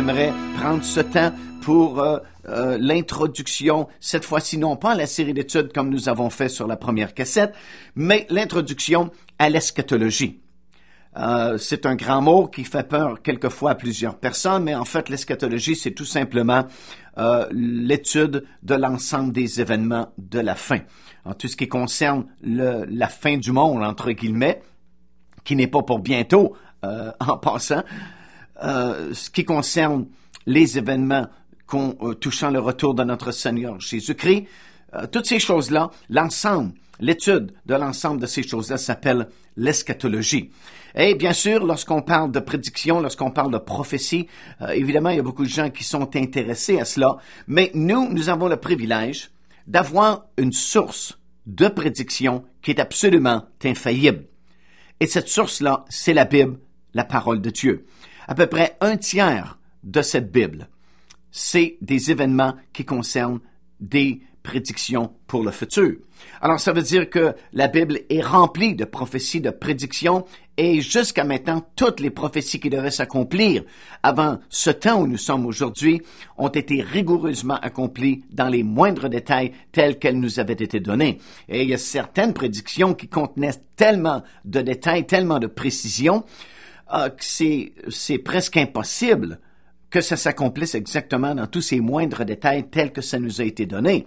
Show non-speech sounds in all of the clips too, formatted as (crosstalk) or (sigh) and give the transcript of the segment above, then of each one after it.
j'aimerais prendre ce temps pour euh, euh, l'introduction, cette fois-ci non pas à la série d'études comme nous avons fait sur la première cassette, mais l'introduction à l'eschatologie. Euh, c'est un grand mot qui fait peur quelquefois à plusieurs personnes, mais en fait, l'eschatologie, c'est tout simplement l'étude de l'ensemble des événements de la fin. En tout ce qui concerne la fin du monde, entre guillemets, qui n'est pas pour bientôt, (laughs) en passant, euh, ce qui concerne les événements euh, touchant le retour de notre Seigneur Jésus-Christ. Euh, toutes ces choses-là, l'ensemble, l'étude de l'ensemble de ces choses-là s'appelle l'eschatologie. Et bien sûr, lorsqu'on parle de prédiction, lorsqu'on parle de prophétie, évidemment, il y a beaucoup de gens qui sont intéressés à cela, mais nous, nous avons le privilège d'avoir une source de prédiction qui est absolument infaillible. Et cette source-là, c'est la Bible, la parole de Dieu. À peu près un tiers de cette Bible, c'est des événements qui concernent des prédictions pour le futur. Alors ça veut dire que la Bible est remplie de prophéties, de prédictions, et jusqu'à maintenant, toutes les prophéties qui devaient s'accomplir avant ce temps où nous sommes aujourd'hui ont été rigoureusement accomplies dans les moindres détails tels qu'elles nous avaient été données. Et il y a certaines prédictions qui contenaient tellement de détails, tellement de précisions, ah, c'est presque impossible que ça s'accomplisse exactement dans tous ces moindres détails tels que ça nous a été donné.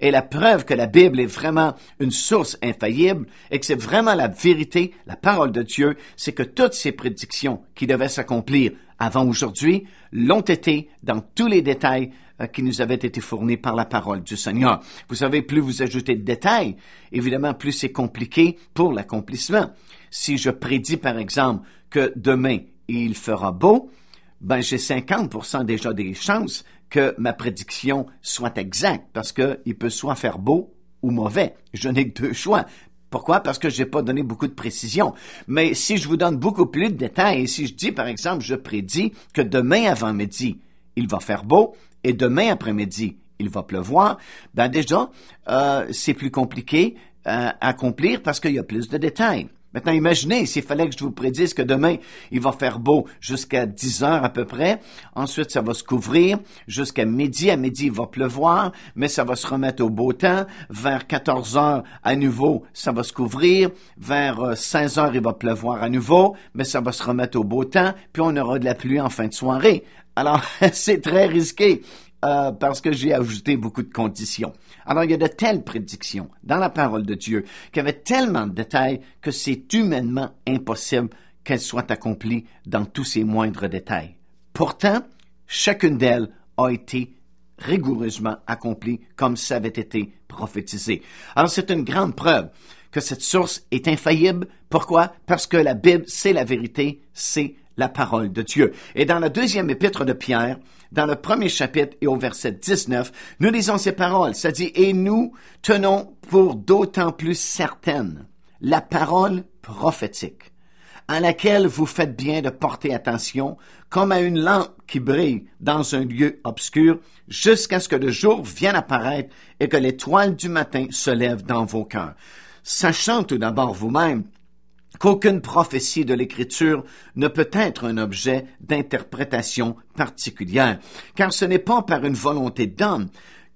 Et la preuve que la Bible est vraiment une source infaillible et que c'est vraiment la vérité, la parole de Dieu, c'est que toutes ces prédictions qui devaient s'accomplir avant aujourd'hui l'ont été dans tous les détails euh, qui nous avaient été fournis par la parole du Seigneur. Vous savez, plus vous ajoutez de détails, évidemment, plus c'est compliqué pour l'accomplissement. Si je prédis, par exemple, que demain il fera beau, ben j'ai 50% déjà des chances que ma prédiction soit exacte parce que il peut soit faire beau ou mauvais. Je n'ai que deux choix. Pourquoi? Parce que j'ai pas donné beaucoup de précision. Mais si je vous donne beaucoup plus de détails, et si je dis, par exemple, je prédis que demain avant-midi, il va faire beau, et demain après-midi, il va pleuvoir, ben déjà, euh, c'est plus compliqué euh, à accomplir parce qu'il y a plus de détails. Maintenant, imaginez s'il fallait que je vous prédise que demain, il va faire beau jusqu'à 10 heures à peu près. Ensuite, ça va se couvrir jusqu'à midi. À midi, il va pleuvoir, mais ça va se remettre au beau temps. Vers 14 heures, à nouveau, ça va se couvrir. Vers 16 euh, heures, il va pleuvoir à nouveau, mais ça va se remettre au beau temps. Puis on aura de la pluie en fin de soirée. Alors, (laughs) c'est très risqué. Euh, parce que j'ai ajouté beaucoup de conditions. Alors, il y a de telles prédictions dans la parole de Dieu qui avaient tellement de détails que c'est humainement impossible qu'elles soient accomplies dans tous ces moindres détails. Pourtant, chacune d'elles a été rigoureusement accomplie comme ça avait été prophétisé. Alors, c'est une grande preuve que cette source est infaillible. Pourquoi? Parce que la Bible, c'est la vérité, c'est la parole de Dieu. Et dans la deuxième épître de Pierre, dans le premier chapitre et au verset 19, nous lisons ces paroles, ça dit, et nous tenons pour d'autant plus certaine la parole prophétique, à laquelle vous faites bien de porter attention, comme à une lampe qui brille dans un lieu obscur, jusqu'à ce que le jour vienne apparaître et que l'étoile du matin se lève dans vos cœurs. Sachant tout d'abord vous-même qu'aucune prophétie de l'Écriture ne peut être un objet d'interprétation particulière, car ce n'est pas par une volonté d'homme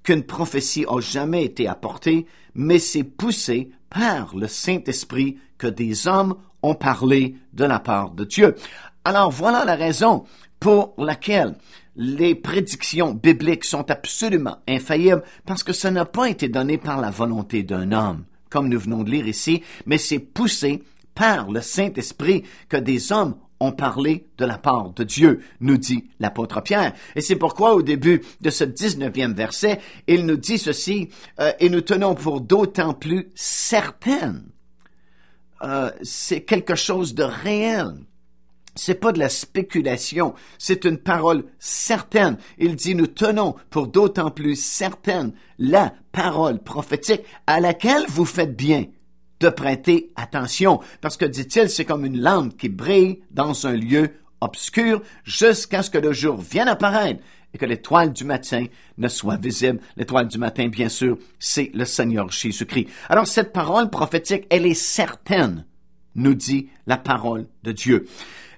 qu'une prophétie a jamais été apportée, mais c'est poussé par le Saint-Esprit que des hommes ont parlé de la part de Dieu. Alors voilà la raison pour laquelle les prédictions bibliques sont absolument infaillibles parce que ça n'a pas été donné par la volonté d'un homme, comme nous venons de lire ici, mais c'est poussé par le Saint-Esprit que des hommes ont parlé de la part de Dieu, nous dit l'apôtre Pierre. Et c'est pourquoi au début de ce 19e verset, il nous dit ceci, euh, et nous tenons pour d'autant plus certaine. Euh, c'est quelque chose de réel. C'est pas de la spéculation, c'est une parole certaine. Il dit nous tenons pour d'autant plus certaine la parole prophétique à laquelle vous faites bien de prêter attention, parce que, dit-il, c'est comme une lampe qui brille dans un lieu obscur jusqu'à ce que le jour vienne apparaître et que l'étoile du matin ne soit visible. L'étoile du matin, bien sûr, c'est le Seigneur Jésus-Christ. Alors cette parole prophétique, elle est certaine, nous dit la parole de Dieu.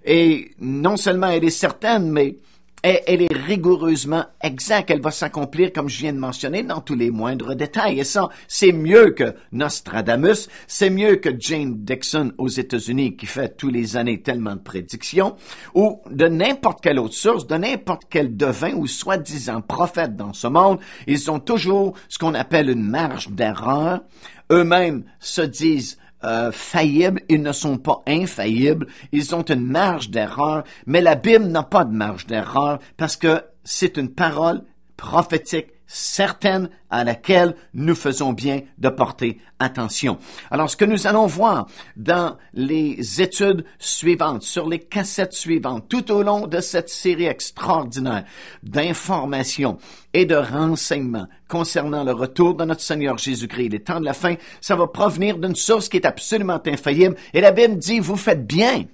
Et non seulement elle est certaine, mais elle, est rigoureusement exacte. Elle va s'accomplir, comme je viens de mentionner, dans tous les moindres détails. Et ça, c'est mieux que Nostradamus, c'est mieux que Jane Dixon aux États-Unis qui fait tous les années tellement de prédictions, ou de n'importe quelle autre source, de n'importe quel devin ou soi-disant prophète dans ce monde. Ils ont toujours ce qu'on appelle une marge d'erreur. Eux-mêmes se disent euh, faillibles, ils ne sont pas infaillibles, ils ont une marge d'erreur, mais la Bible n'a pas de marge d'erreur parce que c'est une parole prophétique certaines à laquelle nous faisons bien de porter attention. Alors, ce que nous allons voir dans les études suivantes, sur les cassettes suivantes, tout au long de cette série extraordinaire d'informations et de renseignements concernant le retour de notre Seigneur Jésus-Christ, les temps de la fin, ça va provenir d'une source qui est absolument infaillible. Et la Bible dit, vous faites bien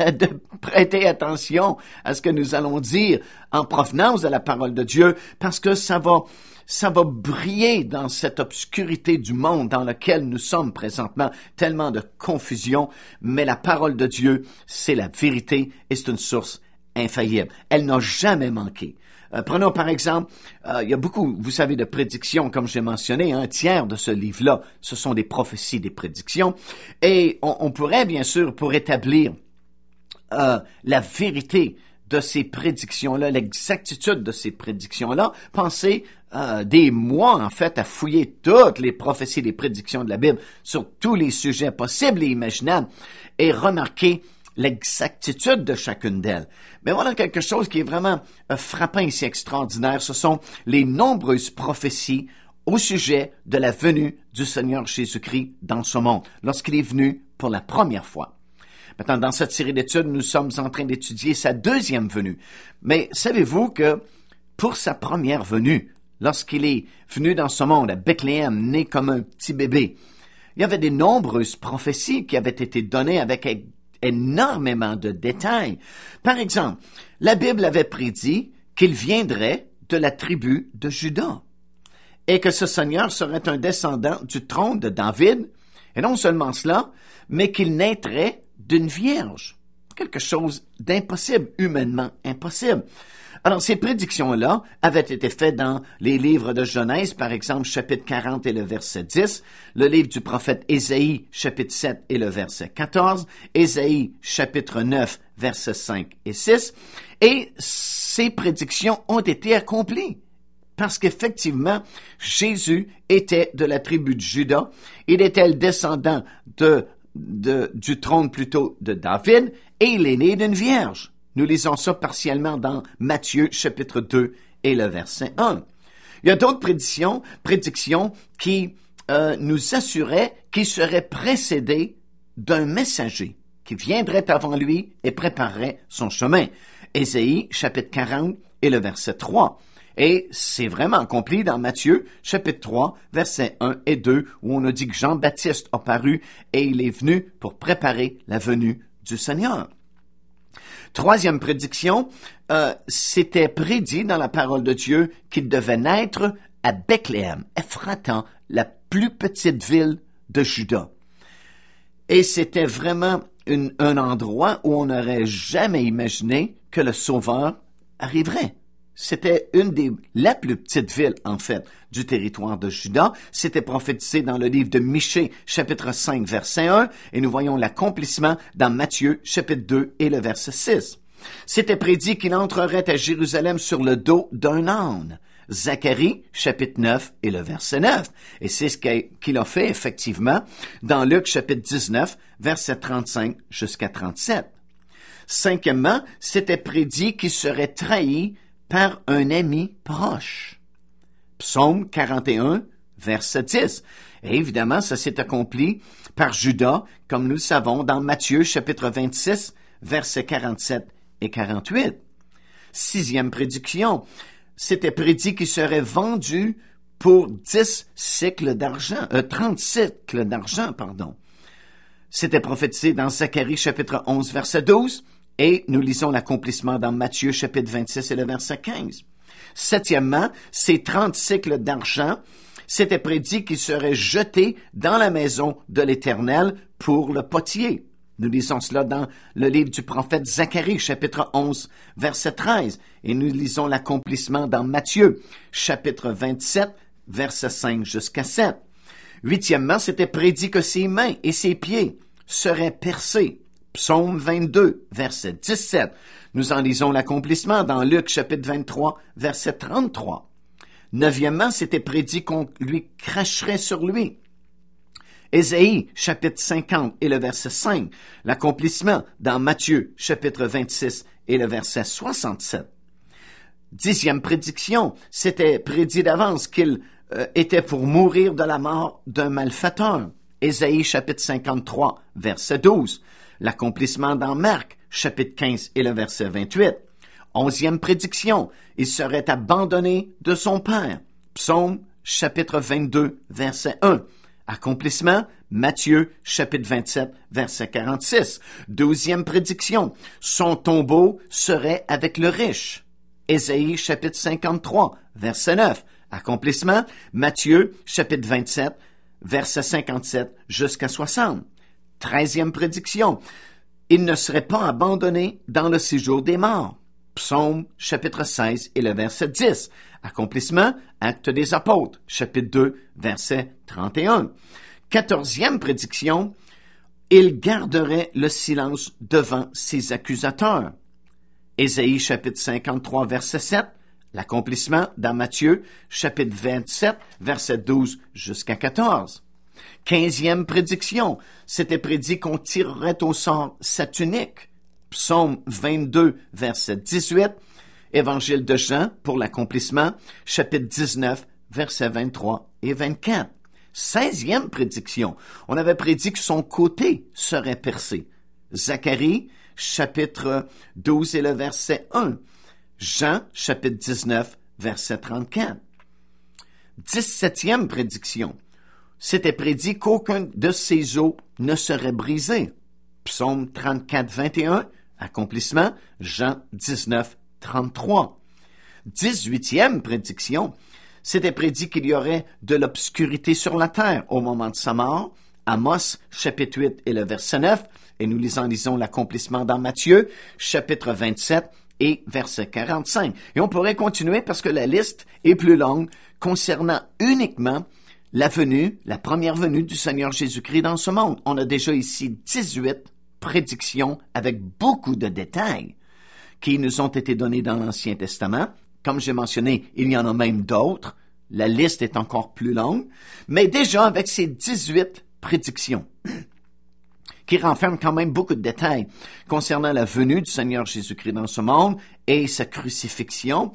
(laughs) de prêter attention à ce que nous allons dire en provenance de la parole de Dieu, parce que ça va, ça va briller dans cette obscurité du monde dans lequel nous sommes présentement, tellement de confusion, mais la parole de Dieu, c'est la vérité et c'est une source infaillible. Elle n'a jamais manqué. Euh, prenons par exemple, euh, il y a beaucoup, vous savez, de prédictions, comme j'ai mentionné, un tiers de ce livre-là, ce sont des prophéties, des prédictions, et on pourrait bien sûr, pour établir euh, la vérité de ces prédictions-là, l'exactitude de ces prédictions-là. penser euh, des mois, en fait, à fouiller toutes les prophéties, les prédictions de la Bible sur tous les sujets possibles et imaginables et remarquer l'exactitude de chacune d'elles. Mais voilà quelque chose qui est vraiment euh, frappant ici, extraordinaire. Ce sont les nombreuses prophéties au sujet de la venue du Seigneur Jésus-Christ dans ce monde, lorsqu'il est venu pour la première fois. Maintenant, dans cette série d'études, nous sommes en train d'étudier sa deuxième venue. Mais savez-vous que pour sa première venue, lorsqu'il est venu dans ce monde à Bethléem, né comme un petit bébé, il y avait de nombreuses prophéties qui avaient été données avec énormément de détails. Par exemple, la Bible avait prédit qu'il viendrait de la tribu de Judas et que ce Seigneur serait un descendant du trône de David, et non seulement cela, mais qu'il naîtrait d'une vierge. Quelque chose d'impossible, humainement impossible. Alors, ces prédictions-là avaient été faites dans les livres de Genèse, par exemple, chapitre 40 et le verset 10, le livre du prophète Ésaïe, chapitre 7 et le verset 14, Ésaïe, chapitre 9, verset 5 et 6, et ces prédictions ont été accomplies. Parce qu'effectivement, Jésus était de la tribu de Judas, il était le descendant de du trône plutôt de David, et il est né d'une vierge. Nous lisons ça partiellement dans Matthieu chapitre 2 et le verset 1. Il y a d'autres prédictions, prédictions qui euh, nous assuraient qu'il serait précédé d'un messager qui viendrait avant lui et préparerait son chemin. Ésaïe chapitre 40 et le verset 3. Et c'est vraiment accompli dans Matthieu, chapitre 3, versets 1 et 2, où on a dit que Jean-Baptiste a paru et il est venu pour préparer la venue du Seigneur. Troisième prédiction, euh, c'était prédit dans la parole de Dieu qu'il devait naître à Bethléem, Ephratan, la plus petite ville de Juda. Et c'était vraiment un endroit où on n'aurait jamais imaginé que le Sauveur arriverait. C'était une des, la plus petite villes en fait, du territoire de Judas. C'était prophétisé dans le livre de Michée, chapitre 5, verset 1, et nous voyons l'accomplissement dans Matthieu, chapitre 2 et le verset 6. C'était prédit qu'il entrerait à Jérusalem sur le dos d'un âne. Zacharie, chapitre 9 et le verset 9. Et c'est ce qu'il a fait effectivement dans Luc chapitre 19, verset 35 jusqu'à 37. Cinquièmement, c'était prédit qu'il serait trahi par un ami proche. Psaume 41, verset 10. Et évidemment, ça s'est accompli par Judas, comme nous le savons dans Matthieu chapitre 26, versets 47 et 48. Sixième prédiction, c'était prédit qu'il serait vendu pour dix cycles d'argent, euh, 30 cycles d'argent, pardon. C'était prophétisé dans Zacharie chapitre 11, verset 12. Et nous lisons l'accomplissement dans Matthieu chapitre 26 et le verset 15. Septièmement, ces trente cycles d'argent c'était prédit qu'ils seraient jetés dans la maison de l'Éternel pour le potier. Nous lisons cela dans le livre du prophète Zacharie, chapitre 11, verset 13, et nous lisons l'accomplissement dans Matthieu, chapitre 27, verset 5 jusqu'à 7. Huitièmement, c'était prédit que ses mains et ses pieds seraient percés. Psaume 22, verset 17. Nous en lisons l'accomplissement dans Luc chapitre 23, verset 33. Neuvièmement, c'était prédit qu'on lui cracherait sur lui. Ésaïe chapitre 50 et le verset 5. L'accomplissement dans Matthieu chapitre 26 et le verset 67. Dixième prédiction, c'était prédit d'avance qu'il euh, était pour mourir de la mort d'un malfaiteur. Ésaïe chapitre 53 verset 12 l'accomplissement dans Marc, chapitre 15 et le verset 28. Onzième prédiction, il serait abandonné de son Père. Psaume, chapitre 22, verset 1. Accomplissement, Matthieu, chapitre 27, verset 46. Deuxième prédiction, son tombeau serait avec le riche. Ésaïe, chapitre 53, verset 9. Accomplissement, Matthieu, chapitre 27, verset 57 jusqu'à 60. Treizième prédiction. Il ne serait pas abandonné dans le séjour des morts. Psaume chapitre 16 et le verset 10. Accomplissement, acte des apôtres, chapitre 2, verset 31. Quatorzième prédiction, il garderait le silence devant ses accusateurs. Ésaïe chapitre 53, verset 7, l'accomplissement dans Matthieu chapitre 27, verset 12 jusqu'à 14. Quinzième prédiction, c'était prédit qu'on tirerait au sort sa tunique. Psaume 22, verset 18. Évangile de Jean pour l'accomplissement, chapitre 19, verset 23 et 24. Seizième prédiction, on avait prédit que son côté serait percé. Zacharie, chapitre 12 et le verset 1. Jean, chapitre 19, verset 34. Dix-septième prédiction, c'était prédit qu'aucun de ces os ne serait brisé. Psaume 34, 21, accomplissement, Jean 19, 33. Dix-huitième prédiction, c'était prédit qu'il y aurait de l'obscurité sur la terre au moment de sa mort. Amos, chapitre 8 et le verset 9, et nous lisons, lisons l'accomplissement dans Matthieu, chapitre 27 et verset 45. Et on pourrait continuer parce que la liste est plus longue concernant uniquement la venue, la première venue du Seigneur Jésus-Christ dans ce monde. On a déjà ici 18 prédictions avec beaucoup de détails qui nous ont été donnés dans l'Ancien Testament. Comme j'ai mentionné, il y en a même d'autres. La liste est encore plus longue, mais déjà avec ces 18 prédictions (clears throat) qui renferment quand même beaucoup de détails concernant la venue du Seigneur Jésus-Christ dans ce monde et sa crucifixion.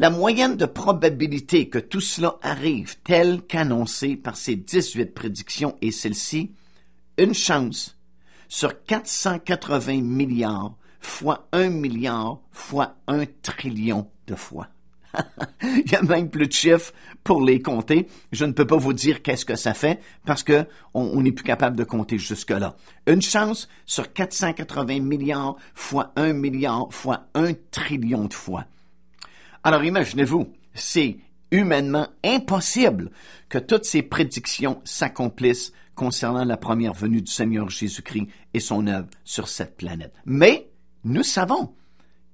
La moyenne de probabilité que tout cela arrive tel qu'annoncée par ces 18 prédictions est celle-ci, une chance sur 480 milliards fois 1 milliard fois 1 trillion de fois. (laughs) Il y a même plus de chiffres pour les compter. Je ne peux pas vous dire qu'est-ce que ça fait parce que on n'est plus capable de compter jusque-là. Une chance sur 480 milliards fois 1 milliard fois 1 trillion de fois. Alors imaginez-vous, c'est humainement impossible que toutes ces prédictions s'accomplissent concernant la première venue du Seigneur Jésus-Christ et son œuvre sur cette planète. Mais nous savons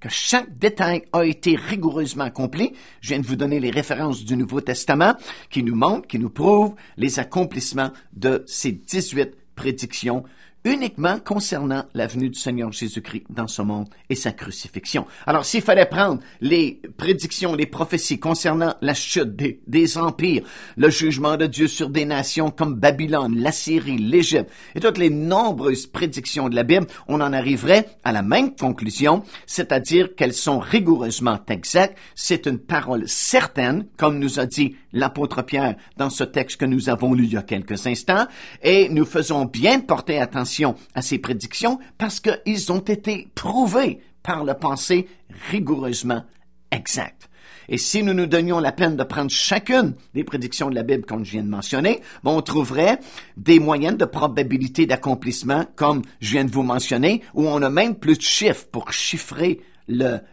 que chaque détail a été rigoureusement accompli. Je viens de vous donner les références du Nouveau Testament qui nous montrent, qui nous prouvent les accomplissements de ces 18 prédictions uniquement concernant la venue du Seigneur Jésus-Christ dans ce monde et sa crucifixion. Alors s'il fallait prendre les prédictions, les prophéties concernant la chute des, empires, le jugement de Dieu sur des nations comme Babylone, l'Assyrie, l'Égypte et toutes les nombreuses prédictions de la Bible, on en arriverait à la même conclusion, c'est-à-dire qu'elles sont rigoureusement exactes, c'est une parole certaine, comme nous a dit l'apôtre Pierre dans ce texte que nous avons lu il y a quelques instants, et nous faisons bien porter attention à ces prédictions parce qu'ils ont été prouvés par le pensée rigoureusement exact. Et si nous nous donnions la peine de prendre chacune des prédictions de la Bible qu'on vient de mentionner, ben, on trouverait des moyennes de probabilité d'accomplissement, comme je viens de vous mentionner, où on a même plus de chiffres pour chiffrer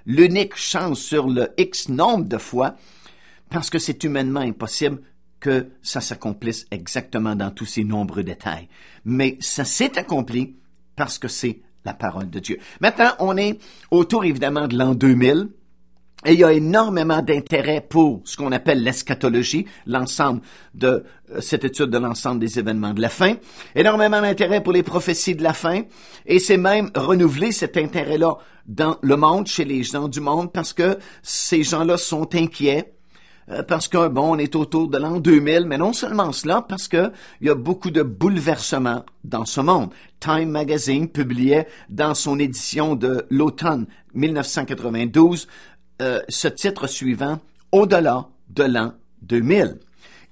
l'unique chance sur le X nombre de fois parce que c'est humainement impossible que ça s'accomplisse exactement dans tous ces nombreux détails. Mais ça s'est accompli parce que c'est la parole de Dieu. Maintenant, on est autour évidemment de l'an 2000. Et il y a énormément d'intérêt pour ce qu'on appelle l'eschatologie, l'ensemble de euh, cette étude de l'ensemble des événements de la fin. Énormément d'intérêt pour les prophéties de la fin. Et c'est même renouveler cet intérêt-là dans le monde, chez les gens du monde, parce que ces gens-là sont inquiets euh, parce que, bon, on est autour de l'an 2000, mais non seulement cela, parce qu'il y a beaucoup de bouleversements dans ce monde. Time Magazine publiait dans son édition de l'automne 1992 euh, ce titre suivant, Au-delà de l'an 2000.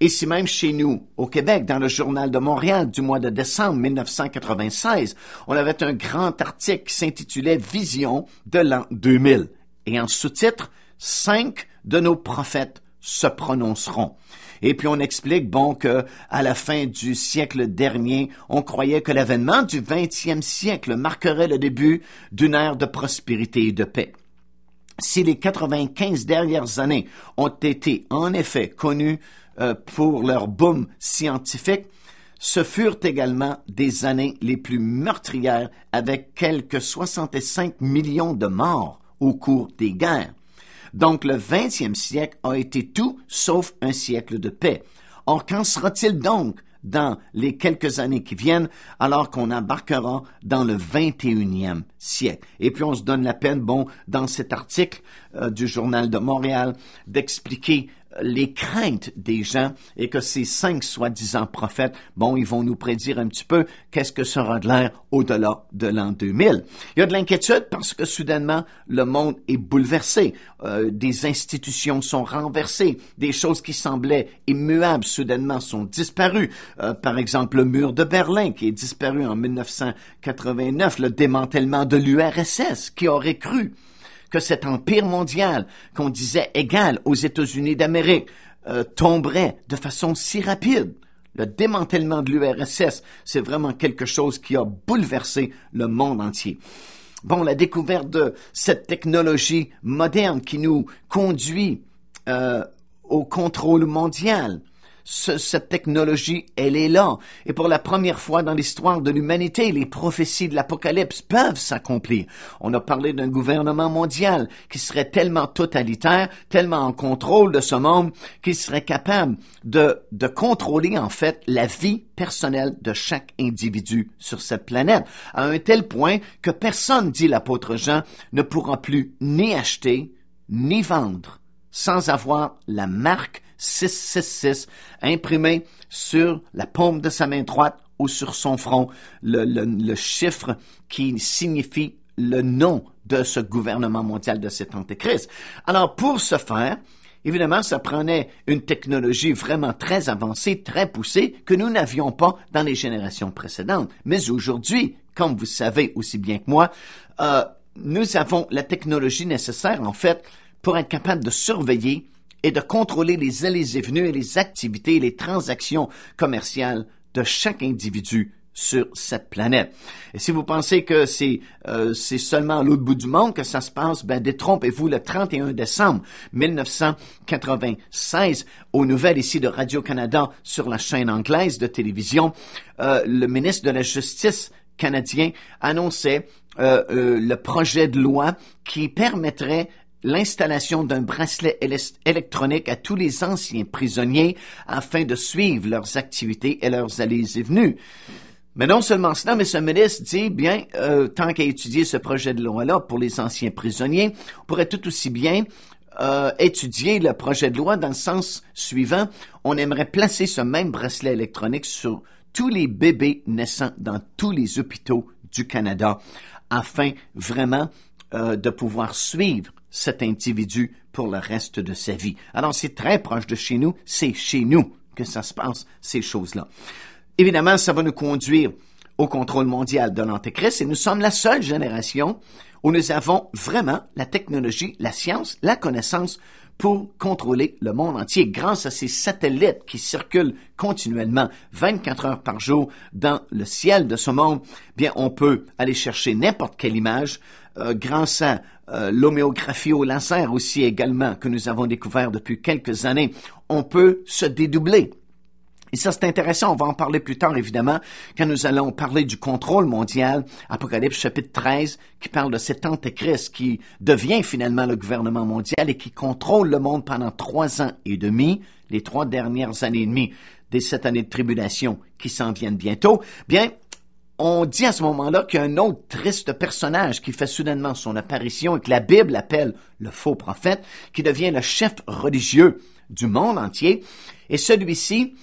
Et si même chez nous, au Québec, dans le Journal de Montréal du mois de décembre 1996, on avait un grand article qui s'intitulait Vision de l'an 2000. Et en sous-titre, Cinq de nos prophètes se prononceront. Et puis on explique bon que à la fin du siècle dernier, on croyait que l'avènement du 20e siècle marquerait le début d'une ère de prospérité et de paix. Si les 95 dernières années ont été en effet connues euh, pour leur boom scientifique, ce furent également des années les plus meurtrières avec quelques 65 millions de morts au cours des guerres. Donc le XXe siècle a été tout sauf un siècle de paix. Or, qu'en sera-t-il donc dans les quelques années qui viennent, alors qu'on embarquera dans le 21e siècle. Et puis on se donne la peine, bon, dans cet article euh, du Journal de Montréal, d'expliquer les craintes des gens et que ces cinq soi-disant prophètes, bon, ils vont nous prédire un petit peu qu'est-ce que sera de l'air au-delà de l'an 2000. Il y a de l'inquiétude parce que soudainement, le monde est bouleversé, euh, des institutions sont renversées, des choses qui semblaient immuables soudainement sont disparues. Euh, par exemple, le mur de Berlin qui est disparu en 1989, le démantèlement de l'URSS qui aurait cru que cet empire mondial, qu'on disait égal aux États-Unis d'Amérique, euh, tomberait de façon si rapide. Le démantèlement de l'URSS, c'est vraiment quelque chose qui a bouleversé le monde entier. Bon, la découverte de cette technologie moderne qui nous conduit euh, au contrôle mondial, cette technologie, elle est là. Et pour la première fois dans l'histoire de l'humanité, les prophéties de l'Apocalypse peuvent s'accomplir. On a parlé d'un gouvernement mondial qui serait tellement totalitaire, tellement en contrôle de ce monde, qu'il serait capable de, de contrôler en fait la vie personnelle de chaque individu sur cette planète, à un tel point que personne, dit l'apôtre Jean, ne pourra plus ni acheter, ni vendre, sans avoir la marque 666 imprimé sur la paume de sa main droite ou sur son front, le, chiffre qui signifie le nom de ce gouvernement mondial de cet antéchrist. Alors pour ce faire, Évidemment, ça prenait une technologie vraiment très avancée, très poussée, que nous n'avions pas dans les générations précédentes. Mais aujourd'hui, comme vous savez aussi bien que moi, euh, nous avons la technologie nécessaire, en fait, pour être capable de surveiller et de contrôler les allées et venues et les activités et les transactions commerciales de chaque individu sur cette planète. Et si vous pensez que c'est euh, c'est seulement à l'autre bout du monde que ça se passe, ben détrompez-vous le 31 décembre 1996 aux nouvelles ici de Radio-Canada sur la chaîne anglaise de télévision, euh, le ministre de la Justice canadien annonçait euh, euh le projet de loi qui permettrait l'installation d'un bracelet électronique à tous les anciens prisonniers afin de suivre leurs activités et leurs allées et venues. Mais non seulement cela, mais ce ministre dit, bien, euh, tant qu'à étudier ce projet de loi-là pour les anciens prisonniers, on pourrait tout aussi bien euh, étudier le projet de loi dans le sens suivant, on aimerait placer ce même bracelet électronique sur tous les bébés naissants dans tous les hôpitaux du Canada, afin vraiment euh, de pouvoir suivre cet individu pour le reste de sa vie. Alors c'est très proche de chez nous, c'est chez nous que ça se passe, ces choses-là. Évidemment, ça va nous conduire au contrôle mondial de l'Antéchrist et nous sommes la seule génération où nous avons vraiment la technologie, la science, la connaissance pour contrôler le monde entier grâce à ces satellites qui circulent continuellement 24 heures par jour dans le ciel de ce monde. Bien, on peut aller chercher n'importe quelle image euh, grand Saint, euh, l'homéographie au laser aussi également que nous avons découvert depuis quelques années, on peut se dédoubler. Et ça, c'est intéressant. On va en parler plus tard, évidemment, quand nous allons parler du contrôle mondial, Apocalypse chapitre 13, qui parle de cet antéchrist qui devient finalement le gouvernement mondial et qui contrôle le monde pendant trois ans et demi, les trois dernières années et demie des sept années de tribulation qui s'en viennent bientôt. Bien, on dit à ce moment-là qu'il y a un autre triste personnage qui fait soudainement son apparition et que la Bible appelle le faux prophète, qui devient le chef religieux du monde entier. Et celui-ci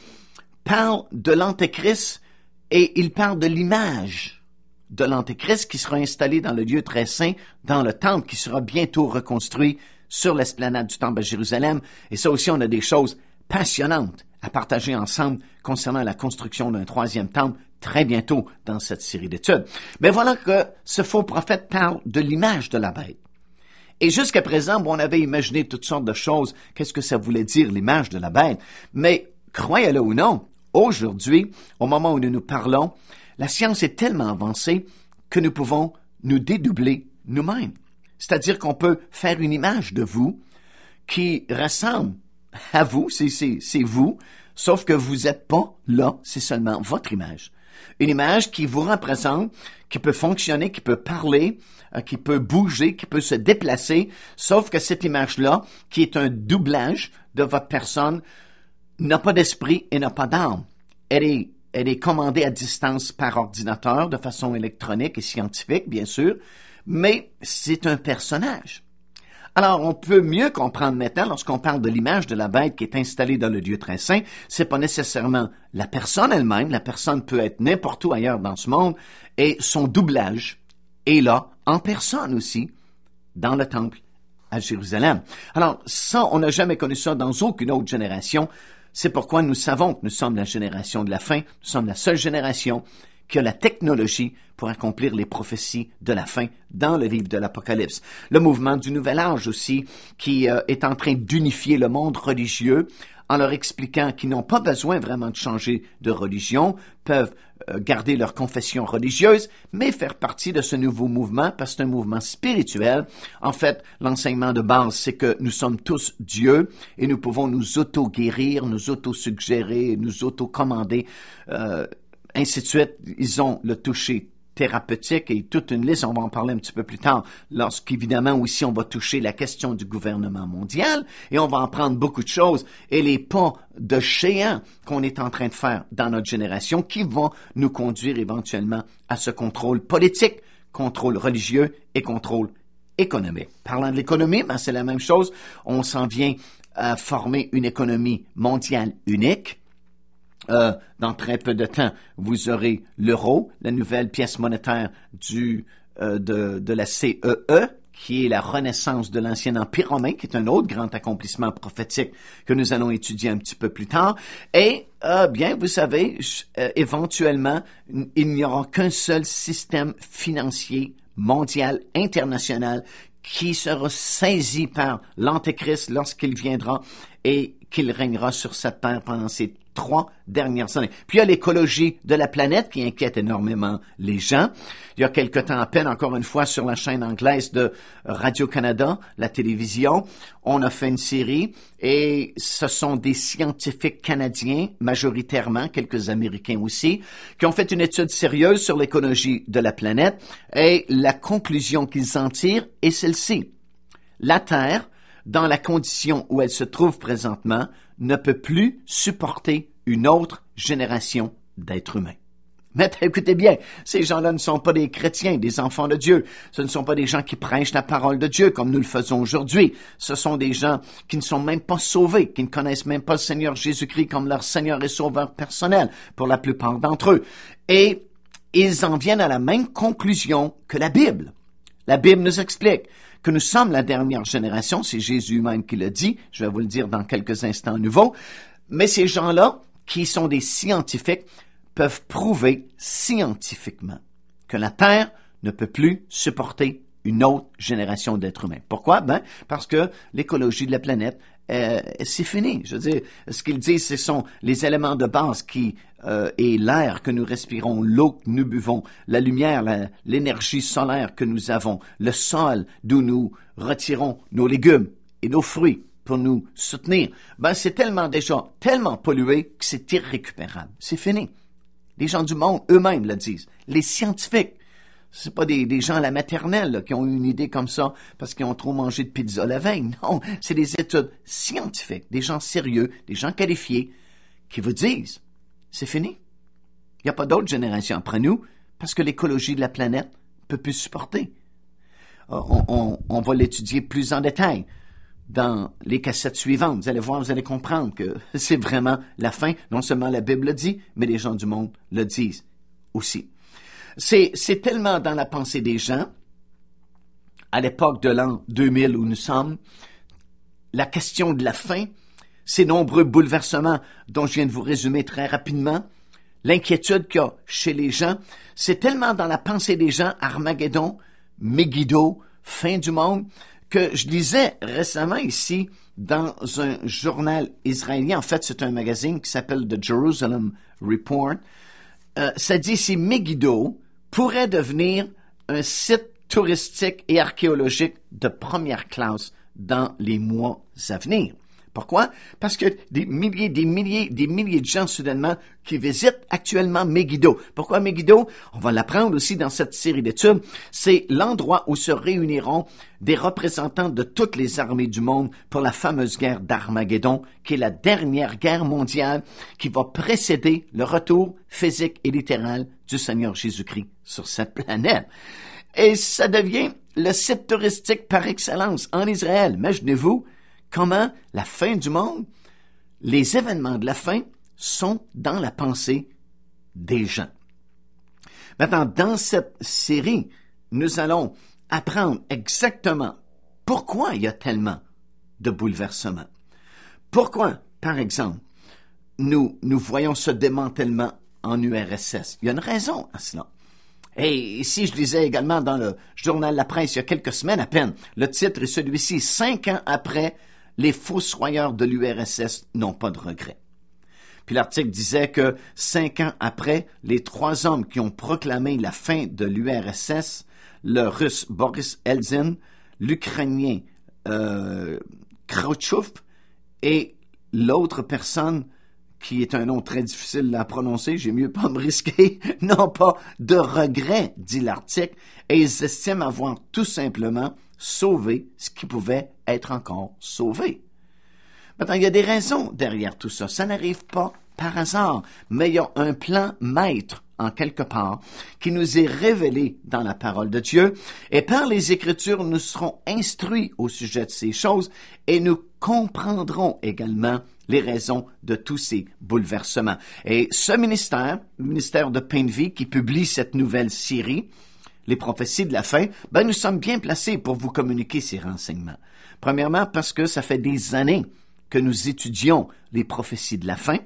parle de l'Antéchrist et il parle de l'image de l'Antéchrist qui sera installé dans le lieu très saint, dans le temple qui sera bientôt reconstruit sur l'esplanade du temple à Jérusalem. Et ça aussi, on a des choses passionnantes à partager ensemble concernant la construction d'un troisième temple très bientôt dans cette série d'études. Mais voilà que ce faux prophète parle de l'image de la bête. Et jusqu'à présent, on avait imaginé toutes sortes de choses, qu'est-ce que ça voulait dire l'image de la bête. Mais croyez-le ou non, aujourd'hui, au moment où nous nous parlons, la science est tellement avancée que nous pouvons nous dédoubler nous-mêmes. C'est-à-dire qu'on peut faire une image de vous qui ressemble à vous, c'est vous, sauf que vous n'êtes pas là, c'est seulement votre image. Une image qui vous représente, qui peut fonctionner, qui peut parler, euh, qui peut bouger, qui peut se déplacer, sauf que cette image-là, qui est un doublage de votre personne, n'a pas d'esprit et n'a pas d'âme. Elle est, elle est commandée à distance par ordinateur, de façon électronique et scientifique, bien sûr, mais c'est un personnage. Alors, on peut mieux comprendre maintenant, lorsqu'on parle de l'image de la bête qui est installée dans le Dieu très saint, c'est pas nécessairement la personne elle-même, la personne peut être n'importe où ailleurs dans ce monde, et son doublage est là, en personne aussi, dans le temple à Jérusalem. Alors, ça, on n'a jamais connu ça dans aucune autre génération. C'est pourquoi nous savons que nous sommes la génération de la fin, nous sommes la seule génération que la technologie pour accomplir les prophéties de la fin dans le livre de l'Apocalypse. Le mouvement du Nouvel Âge aussi, qui euh, est en train d'unifier le monde religieux en leur expliquant qu'ils n'ont pas besoin vraiment de changer de religion, peuvent euh, garder leur confession religieuse, mais faire partie de ce nouveau mouvement parce que c'est un mouvement spirituel. En fait, l'enseignement de base, c'est que nous sommes tous Dieu et nous pouvons nous auto-guérir, nous auto-suggérer, nous auto-commander. Euh, ainsi de suite. Ils ont le toucher thérapeutique et toute une liste, on va en parler un petit peu plus tard, lorsqu'évidemment aussi on va toucher la question du gouvernement mondial et on va en prendre beaucoup de choses et les pas de chien qu'on est en train de faire dans notre génération qui vont nous conduire éventuellement à ce contrôle politique, contrôle religieux et contrôle économique. Parlant de l'économie, ben c'est la même chose. On s'en vient à former une économie mondiale unique euh, dans très peu de temps, vous aurez l'euro, la nouvelle pièce monétaire du, euh, de, de, la CEE, e, qui est la renaissance de l'ancien empire romain, qui est un autre grand accomplissement prophétique que nous allons étudier un petit peu plus tard. Et euh, bien, vous savez, euh, éventuellement, il n'y aura qu'un seul système financier mondial, international, qui sera saisi par l'Antéchrist lorsqu'il viendra et qu'il régnera sur cette terre pendant ces trois dernières années. Puis il y a l'écologie de la planète qui inquiète énormément les gens. Il y a quelque temps à peine, encore une fois, sur la chaîne anglaise de Radio-Canada, la télévision, on a fait une série et ce sont des scientifiques canadiens, majoritairement, quelques Américains aussi, qui ont fait une étude sérieuse sur l'écologie de la planète et la conclusion qu'ils en tirent est celle-ci. La Terre, dans la condition où elle se trouve présentement, ne peut plus supporter une autre génération d'êtres humains. Mais (laughs) écoutez bien, ces gens-là ne sont pas des chrétiens, des enfants de Dieu. Ce ne sont pas des gens qui prêchent la parole de Dieu comme nous le faisons aujourd'hui. Ce sont des gens qui ne sont même pas sauvés, qui ne connaissent même pas le Seigneur Jésus-Christ comme leur Seigneur et Sauveur personnel pour la plupart d'entre eux. Et ils en viennent à la même conclusion que la Bible. La Bible nous explique que nous sommes la dernière génération, c'est Jésus même qui le dit, je vais vous le dire dans quelques instants à nouveau, mais ces gens-là, qui sont des scientifiques, peuvent prouver scientifiquement que la Terre ne peut plus supporter une autre génération d'êtres humains. Pourquoi? Ben, parce que l'écologie de la planète euh, c'est fini. Je veux dire, ce qu'ils disent, ce sont les éléments de base qui euh, l'air que nous respirons, l'eau que nous buvons, la lumière, l'énergie solaire que nous avons, le sol d'où nous retirons nos légumes et nos fruits pour nous soutenir. Ben, c'est tellement déjà, tellement pollué que c'est irrécupérable. C'est fini. Les gens du monde eux-mêmes le disent. Les scientifiques c'est pas des, gens à la maternelle qui ont eu une idée comme ça parce qu'ils ont trop mangé de pizza la veille. (laughs) Non, c'est des études scientifiques, des gens sérieux, des gens qualifiés qui vous disent c'est fini. Il n'y a pas d'autres générations après nous parce que l'écologie de la planète ne peut plus supporter. Euh, on, on va l'étudier plus en détail dans les cassettes suivantes. Vous allez voir, vous allez comprendre que (laughs) c'est vraiment la fin. Non seulement la Bible le dit, mais les gens du monde le disent aussi. C'est, c'est tellement dans la pensée des gens, à l'époque de l'an 2000 où nous sommes, la question de la faim, ces nombreux bouleversements dont je viens de vous résumer très rapidement, l'inquiétude qu'il y a chez les gens, c'est tellement dans la pensée des gens, Armageddon, Megiddo, fin du monde, que je lisais récemment ici dans un journal israélien, en fait c'est un magazine qui s'appelle The Jerusalem Report, euh, ça dit ici Megiddo, pourrait devenir un site touristique et archéologique de première classe dans les mois à venir. Pourquoi? Parce que des milliers, des milliers, des milliers de gens soudainement qui visitent actuellement Megiddo. Pourquoi Megiddo? On va l'apprendre aussi dans cette série d'études. C'est l'endroit où se réuniront des représentants de toutes les armées du monde pour la fameuse guerre d'Armageddon, qui est la dernière guerre mondiale qui va précéder le retour physique et littéral du Seigneur Jésus-Christ sur cette planète. Et ça devient le site touristique par excellence en Israël. Imaginez-vous comment la fin du monde, les événements de la fin sont dans la pensée des gens. Maintenant, dans cette série, nous allons apprendre exactement pourquoi il y a tellement de bouleversements. Pourquoi, par exemple, nous, nous voyons ce démantèlement en URSS. Il y a une raison à cela. Et ici, je lisais également dans le journal La Presse il y a quelques semaines à peine, le titre est celui-ci, cinq ans après, les faux fossoyeurs de l'URSS n'ont pas de regrets. Puis l'article disait que cinq ans après, les trois hommes qui ont proclamé la fin de l'URSS, le russe Boris Elzin, l'Ukrainien euh, et l'autre personne, qui est un nom très difficile à prononcer, j'ai mieux pas me risquer, (laughs) n'ont pas de regret, dit l'article, et ils estiment avoir tout simplement sauvé ce qui pouvait être encore sauvé. Maintenant, il y a des raisons derrière tout ça. Ça n'arrive pas par hasard, mais il y a un plan maître en quelque part, qui nous est révélé dans la parole de Dieu, et par les Écritures, nous serons instruits au sujet de ces choses, et nous comprendrons également les raisons de tous ces bouleversements. Et ce ministère, le ministère de Pain de Vie, qui publie cette nouvelle série, les prophéties de la fin, ben nous sommes bien placés pour vous communiquer ces renseignements. Premièrement, parce que ça fait des années que nous étudions les prophéties de la fin,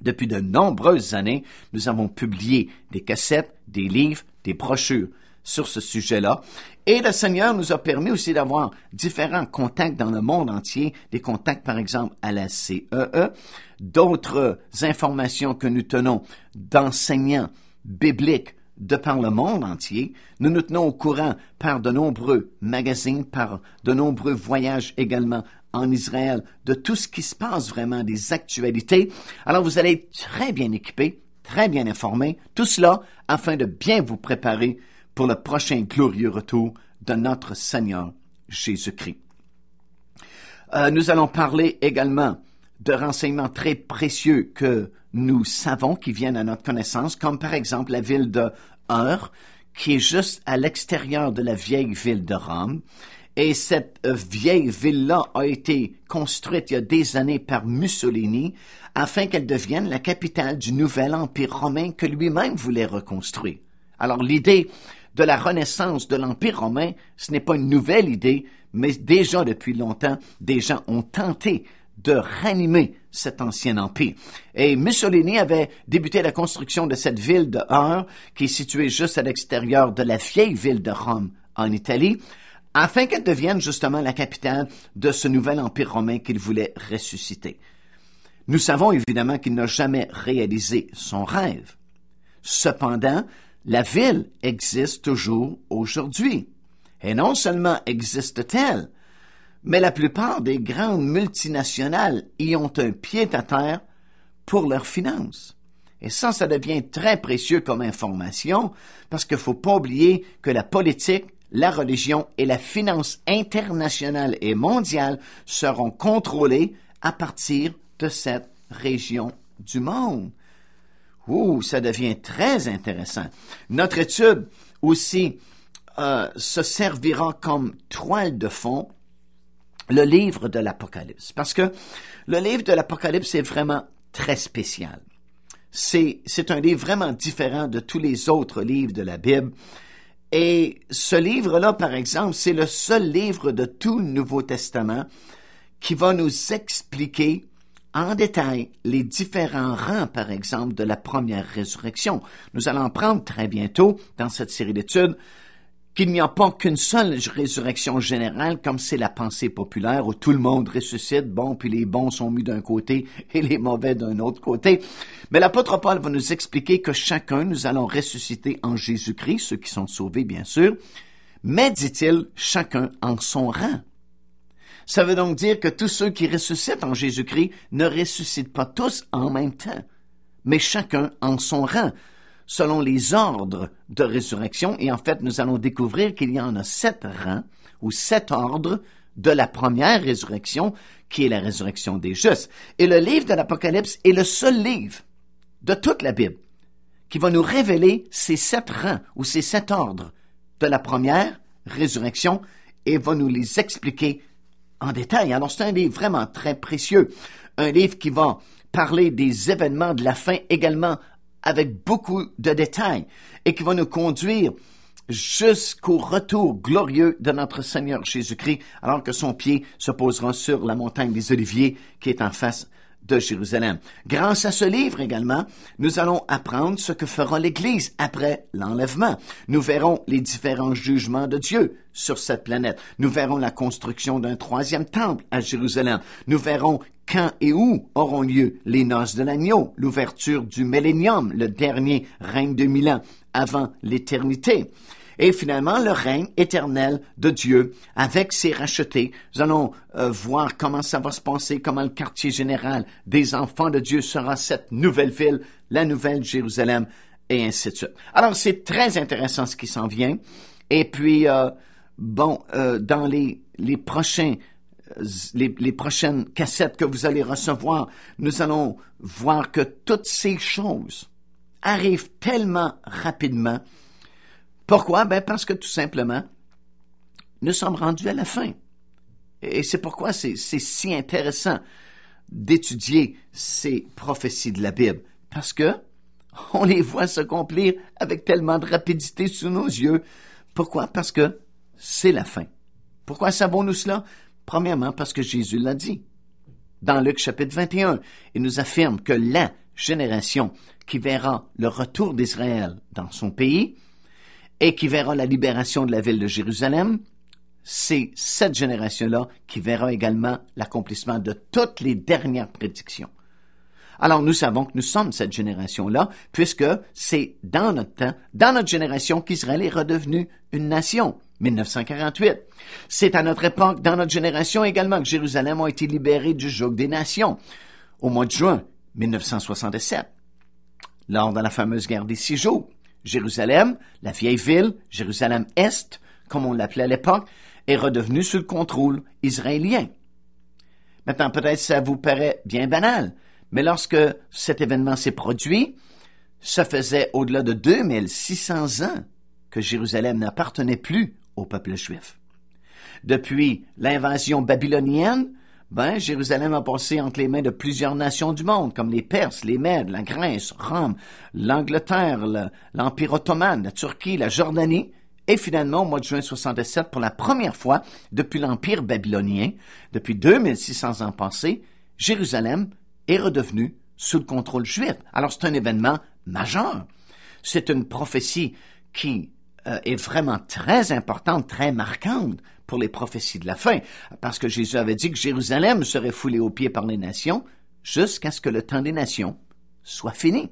depuis de nombreuses années, nous avons publié des cassettes, des livres, des brochures sur ce sujet-là. Et le Seigneur nous a permis aussi d'avoir différents contacts dans le monde entier, des contacts par exemple à la CEE, e, d'autres informations que nous tenons d'enseignants bibliques de par le monde entier. Nous nous tenons au courant par de nombreux magazines, par de nombreux voyages également en Israël, de tout ce qui se passe vraiment, des actualités. Alors vous allez être très bien équipé, très bien informé, tout cela afin de bien vous préparer pour le prochain glorieux retour de notre Seigneur Jésus-Christ. Euh, nous allons parler également de renseignements très précieux que nous savons qui viennent à notre connaissance, comme par exemple la ville de Heur, qui est juste à l'extérieur de la vieille ville de Rome. Et cette euh, vieille ville-là a été construite il y a des années par Mussolini afin qu'elle devienne la capitale du nouvel empire romain que lui-même voulait reconstruire. Alors l'idée de la renaissance de l'empire romain, ce n'est pas une nouvelle idée, mais déjà depuis longtemps, des gens ont tenté de ranimer cet ancien empire. Et Mussolini avait débuté la construction de cette ville de Heure, qui est située juste à l'extérieur de la vieille ville de Rome en Italie, afin qu'elle devienne justement la capitale de ce nouvel empire romain qu'il voulait ressusciter. Nous savons évidemment qu'il n'a jamais réalisé son rêve. Cependant, la ville existe toujours aujourd'hui. Et non seulement existe-t-elle, mais la plupart des grandes multinationales y ont un pied à terre pour leurs finances. Et ça, ça devient très précieux comme information, parce qu'il ne faut pas oublier que la politique la religion et la finance internationale et mondiale seront contrôlées à partir de cette région du monde. Ouh, ça devient très intéressant. Notre étude aussi euh, se servira comme toile de fond le livre de l'Apocalypse, parce que le livre de l'Apocalypse est vraiment très spécial. C'est, un livre vraiment différent de tous les autres livres de la Bible. Et ce livre-là, par exemple, c'est le seul livre de tout le Nouveau Testament qui va nous expliquer en détail les différents rangs, par exemple, de la première résurrection. Nous allons en prendre très bientôt, dans cette série d'études, qu'il n'y a pas qu'une seule résurrection générale, comme c'est la pensée populaire où tout le monde ressuscite, bon, puis les bons sont mis d'un côté et les mauvais d'un autre côté. Mais l'apôtre Paul va nous expliquer que chacun, nous allons ressusciter en Jésus-Christ, ceux qui sont sauvés, bien sûr, mais, dit-il, chacun en son rang. Ça veut donc dire que tous ceux qui ressuscitent en Jésus-Christ ne ressuscitent pas tous en même temps, mais chacun en son rang selon les ordres de résurrection. Et en fait, nous allons découvrir qu'il y en a sept rangs ou sept ordres de la première résurrection, qui est la résurrection des justes. Et le livre de l'Apocalypse est le seul livre de toute la Bible qui va nous révéler ces sept rangs ou ces sept ordres de la première résurrection et va nous les expliquer en détail. Alors c'est un livre vraiment très précieux, un livre qui va parler des événements de la fin également avec beaucoup de détails et qui va nous conduire jusqu'au retour glorieux de notre Seigneur Jésus-Christ, alors que son pied se posera sur la montagne des Oliviers qui est en face de Jérusalem. Grâce à ce livre également, nous allons apprendre ce que fera l'Église après l'enlèvement. Nous verrons les différents jugements de Dieu sur cette planète. Nous verrons la construction d'un troisième temple à Jérusalem. Nous verrons quand et où auront lieu les noces de l'agneau, l'ouverture du millénium, le dernier règne de ans avant l'éternité. Et finalement, le règne éternel de Dieu avec ses rachetés. Nous allons euh, voir comment ça va se passer, comment le quartier général des enfants de Dieu sera cette nouvelle ville, la nouvelle Jérusalem, et ainsi de suite. Alors, c'est très intéressant ce qui s'en vient. Et puis, euh, bon, euh, dans les, les prochains les, prochaines cassettes que vous allez recevoir, nous allons voir que toutes ces choses arrivent tellement rapidement. Pourquoi? Ben parce que tout simplement, nous sommes rendus à la fin. Et c'est pourquoi c'est si intéressant d'étudier ces prophéties de la Bible. Parce que on les voit s'accomplir avec tellement de rapidité sous nos yeux. Pourquoi? Parce que c'est la fin. Pourquoi savons-nous cela? Premièrement, parce que Jésus l'a dit. Dans Luc chapitre 21, il nous affirme que la génération qui verra le retour d'Israël dans son pays et qui verra la libération de la ville de Jérusalem, c'est cette génération-là qui verra également l'accomplissement de toutes les dernières prédictions. Alors nous savons que nous sommes cette génération-là, puisque c'est dans notre temps, dans notre génération qu'Israël est redevenu une nation. 1948. C'est à notre époque, dans notre génération également, que Jérusalem a été libérée du joug des nations, au mois de juin 1967. Lors de la fameuse guerre des Six Jours, Jérusalem, la vieille ville, Jérusalem-Est, comme on l'appelait à l'époque, est redevenue sous le contrôle israélien. Maintenant, peut-être ça vous paraît bien banal, mais lorsque cet événement s'est produit, ça faisait au-delà de 2600 ans que Jérusalem n'appartenait plus au peuple juif. Depuis l'invasion babylonienne, ben, Jérusalem a passé entre les mains de plusieurs nations du monde, comme les Perses, les Mèdes, la Grèce, Rome, l'Angleterre, l'Empire ottoman, la Turquie, la Jordanie, et finalement, au mois de juin 67, pour la première fois depuis l'Empire babylonien, depuis 2600 ans passés, Jérusalem est redevenue sous le contrôle juif. Alors c'est un événement majeur. C'est une prophétie qui euh, est vraiment très importante, très marquante pour les prophéties de la fin, parce que Jésus avait dit que Jérusalem serait foulée aux pieds par les nations jusqu'à ce que le temps des nations soit fini.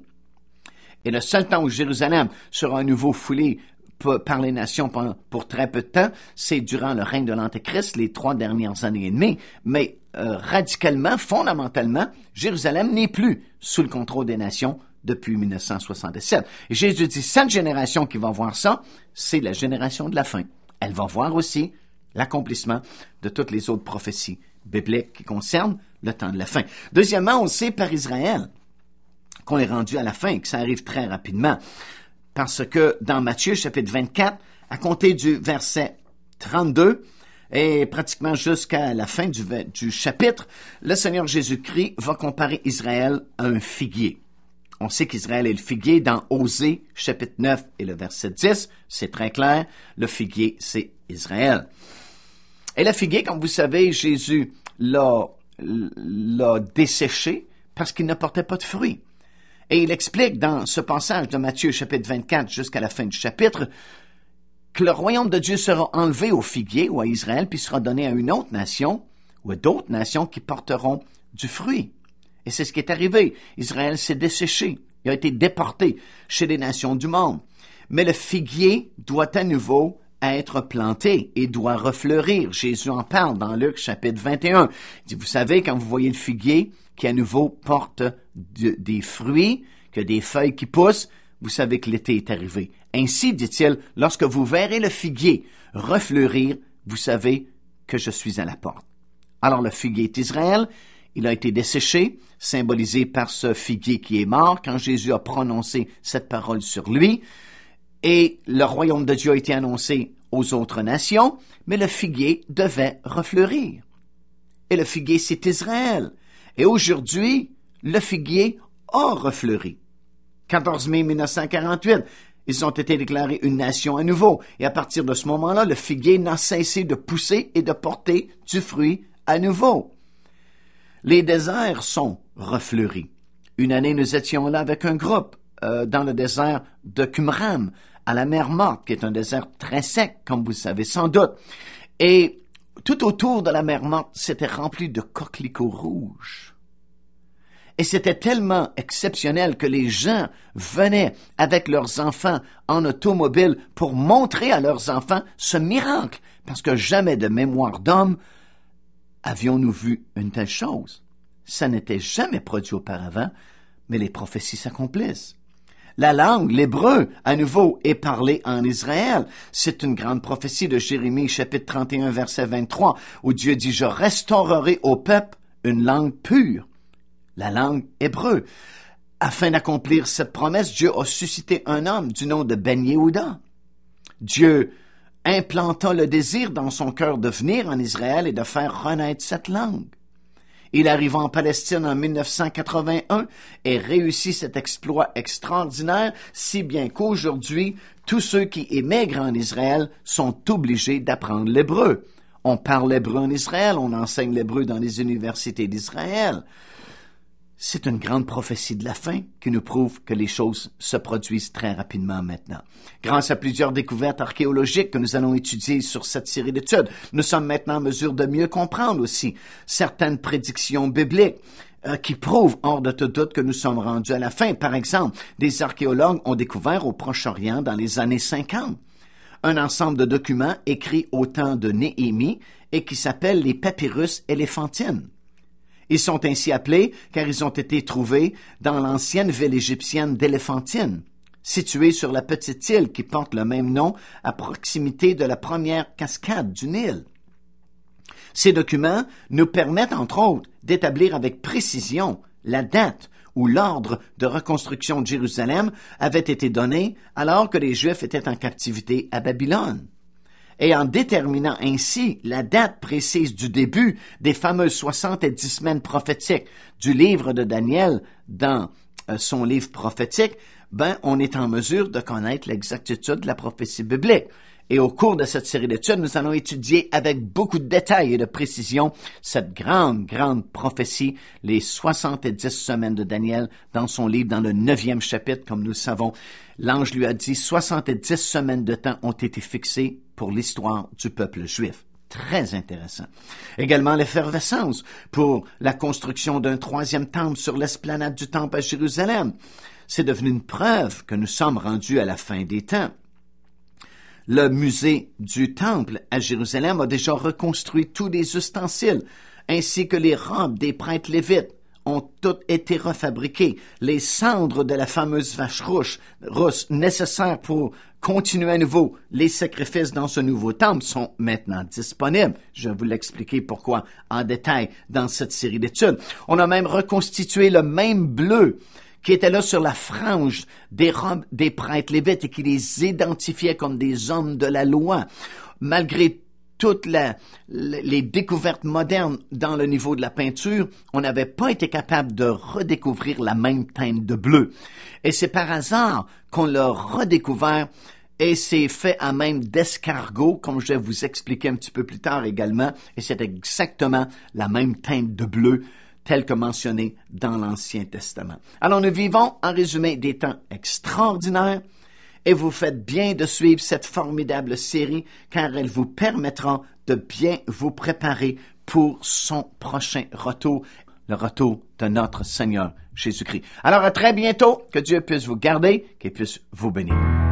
Et le seul temps où Jérusalem sera à nouveau foulée par les nations pour très peu de temps, c'est durant le règne de l'Antéchrist, les trois dernières années et demie, mais euh, radicalement, fondamentalement, Jérusalem n'est plus sous le contrôle des nations depuis 1967. Jésus dit, cette génération qui va voir ça, c'est la génération de la fin. Elle va voir aussi l'accomplissement de toutes les autres prophéties bibliques qui concernent le temps de la fin. Deuxièmement, on sait par Israël qu'on est rendu à la fin, que ça arrive très rapidement. Parce que dans Matthieu chapitre 24, à compter du verset 32, et pratiquement jusqu'à la fin du chapitre, le Seigneur Jésus-Christ va comparer Israël à un figuier. On sait qu'Israël est le figuier dans Osée, chapitre 9 et le verset 10. C'est très clair. Le figuier, c'est Israël. Et le figuier, comme vous savez, Jésus l'a desséché parce qu'il ne portait pas de fruits. Et il explique dans ce passage de Matthieu chapitre 24 jusqu'à la fin du chapitre que le royaume de Dieu sera enlevé au figuier ou à Israël puis sera donné à une autre nation ou à d'autres nations qui porteront du fruit. Et c'est ce qui est arrivé. Israël s'est desséché. Il a été déporté chez les nations du monde. Mais le figuier doit à nouveau être planté et doit refleurir. Jésus en parle dans Luc chapitre 21. Il dit, vous savez, quand vous voyez le figuier qui à nouveau porte des fruits, que des feuilles qui poussent, vous savez que l'été est arrivé. Ainsi, dit-il, lorsque vous verrez le figuier refleurir, vous savez que je suis à la porte. Alors le figuier est Israël, il a été desséché, symbolisé par ce figuier qui est mort quand Jésus a prononcé cette parole sur lui. Et le royaume de Dieu a été annoncé aux autres nations, mais le figuier devait refleurir. Et le figuier, c'est Israël. Et aujourd'hui, le figuier a refleuri. 14 mai 1948, ils ont été déclarés une nation à nouveau. Et à partir de ce moment-là, le figuier n'a cessé de pousser et de porter du fruit à nouveau. Les déserts sont refleuris. Une année, nous étions là avec un groupe euh, dans le désert de Qumran, à la mer Morte, qui est un désert très sec, comme vous savez sans doute. Et tout autour de la mer Morte, c'était rempli de coquelicots rouges. Et c'était tellement exceptionnel que les gens venaient avec leurs enfants en automobile pour montrer à leurs enfants ce miracle, parce que jamais de mémoire d'homme Avions-nous vu une telle chose? Ça n'était jamais produit auparavant, mais les prophéties s'accomplissent. La langue, l'hébreu, à nouveau, est parlée en Israël. C'est une grande prophétie de Jérémie, chapitre 31, verset 23, où Dieu dit, je restaurerai au peuple une langue pure, la langue hébreu. Afin d'accomplir cette promesse, Dieu a suscité un homme du nom de Ben Yehuda. Dieu implanta le désir dans son cœur de venir en Israël et de faire renaître cette langue. Il arriva en Palestine en 1981 et réussit cet exploit extraordinaire, si bien qu'aujourd'hui, tous ceux qui émigrent en Israël sont obligés d'apprendre l'hébreu. On parle l'hébreu en Israël, on enseigne l'hébreu dans les universités d'Israël. C'est une grande prophétie de la fin qui nous prouve que les choses se produisent très rapidement maintenant. Grâce à plusieurs découvertes archéologiques que nous allons étudier sur cette série d'études, nous sommes maintenant en mesure de mieux comprendre aussi certaines prédictions bibliques euh, qui prouvent hors de tout doute que nous sommes rendus à la fin. Par exemple, des archéologues ont découvert au Proche-Orient dans les années 50 un ensemble de documents écrits au temps de Néhémie et qui s'appellent les papyrus éléphantines. Ils sont ainsi appelés car ils ont été trouvés dans l'ancienne ville égyptienne d'Éléphantine, située sur la petite île qui porte le même nom à proximité de la première cascade du Nil. Ces documents nous permettent, entre autres, d'établir avec précision la date où l'ordre de reconstruction de Jérusalem avait été donné alors que les Juifs étaient en captivité à Babylone et en déterminant ainsi la date précise du début des fameuses 70 semaines prophétiques du livre de Daniel dans euh, son livre prophétique, ben, on est en mesure de connaître l'exactitude de la prophétie biblique. Et au cours de cette série d'études, nous allons étudier avec beaucoup de détails et de précision cette grande, grande prophétie, les 70 semaines de Daniel dans son livre, dans le neuvième chapitre, comme nous le savons. L'ange lui a dit, 70 semaines de temps ont été fixées pour l'histoire du peuple juif. Très intéressant. Également l'effervescence pour la construction d'un troisième temple sur l'esplanade du temple à Jérusalem. C'est devenu une preuve que nous sommes rendus à la fin des temps. Le musée du temple à Jérusalem a déjà reconstruit tous les ustensiles, ainsi que les robes des prêtres lévites ont toutes été refabriquées. Les cendres de la fameuse vache rousse, nécessaires pour Continuez à nouveau. Les sacrifices dans ce nouveau temple sont maintenant disponibles. Je vais vous l'expliquer pourquoi en détail dans cette série d'études. On a même reconstitué le même bleu qui était là sur la frange des robes des prêtres lévites et qui les identifiait comme des hommes de la loi. Malgré toutes les découvertes modernes dans le niveau de la peinture, on n'avait pas été capable de redécouvrir la même teinte de bleu. Et c'est par hasard qu'on l'a redécouvert et c'est fait à même d'escargot, comme je vais vous expliquer un petit peu plus tard également, et c'est exactement la même teinte de bleu telle que mentionnée dans l'Ancien Testament. Alors nous vivons, en résumé, des temps extraordinaires, et vous faites bien de suivre cette formidable série car elle vous permettra de bien vous préparer pour son prochain retour, le retour de notre Seigneur Jésus-Christ. Alors à très bientôt, que Dieu puisse vous garder, qu'il puisse vous bénir.